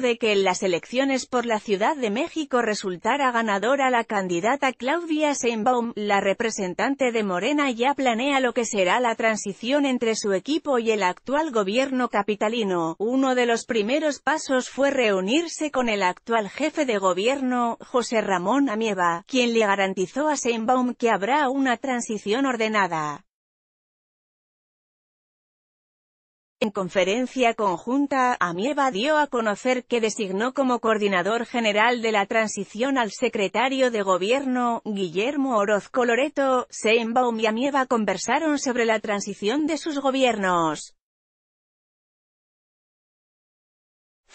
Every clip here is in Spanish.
de que en las elecciones por la Ciudad de México resultara ganadora la candidata Claudia Seinbaum, la representante de Morena ya planea lo que será la transición entre su equipo y el actual gobierno capitalino. Uno de los primeros pasos fue reunirse con el actual jefe de gobierno, José Ramón Amieva, quien le garantizó a Seinbaum que habrá una transición ordenada. En conferencia conjunta, Amieva dio a conocer que designó como coordinador general de la transición al secretario de Gobierno, Guillermo Orozco Loreto, Seinbaum y Amieva conversaron sobre la transición de sus gobiernos.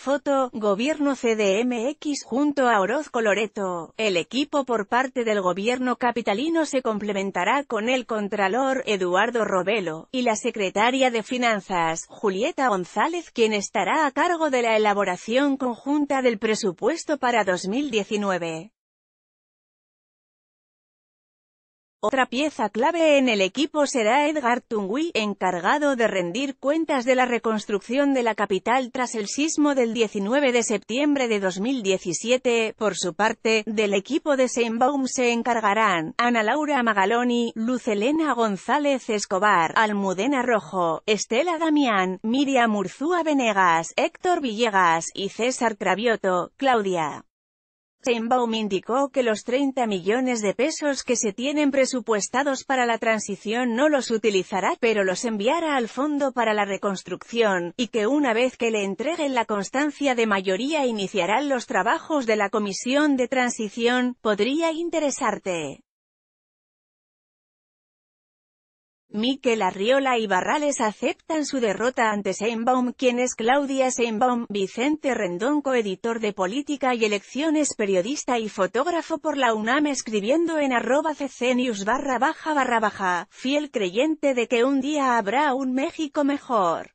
Foto, Gobierno CDMX junto a Orozco Loreto. El equipo por parte del gobierno capitalino se complementará con el Contralor, Eduardo Robelo, y la Secretaria de Finanzas, Julieta González, quien estará a cargo de la elaboración conjunta del presupuesto para 2019. Otra pieza clave en el equipo será Edgar Tungui, encargado de rendir cuentas de la reconstrucción de la capital tras el sismo del 19 de septiembre de 2017. Por su parte, del equipo de Seinbaum se encargarán Ana Laura Magaloni, Luz Elena González Escobar, Almudena Rojo, Estela Damián, Miriam Urzúa Venegas, Héctor Villegas y César Cravioto, Claudia. Seinbaum indicó que los 30 millones de pesos que se tienen presupuestados para la transición no los utilizará, pero los enviará al Fondo para la Reconstrucción, y que una vez que le entreguen la constancia de mayoría iniciarán los trabajos de la Comisión de Transición, podría interesarte. Miquel Arriola y Barrales aceptan su derrota ante Seinbaum quien es Claudia Seinbaum, Vicente Rendón coeditor de Política y Elecciones periodista y fotógrafo por la UNAM escribiendo en arroba cecenius barra baja barra baja, fiel creyente de que un día habrá un México mejor.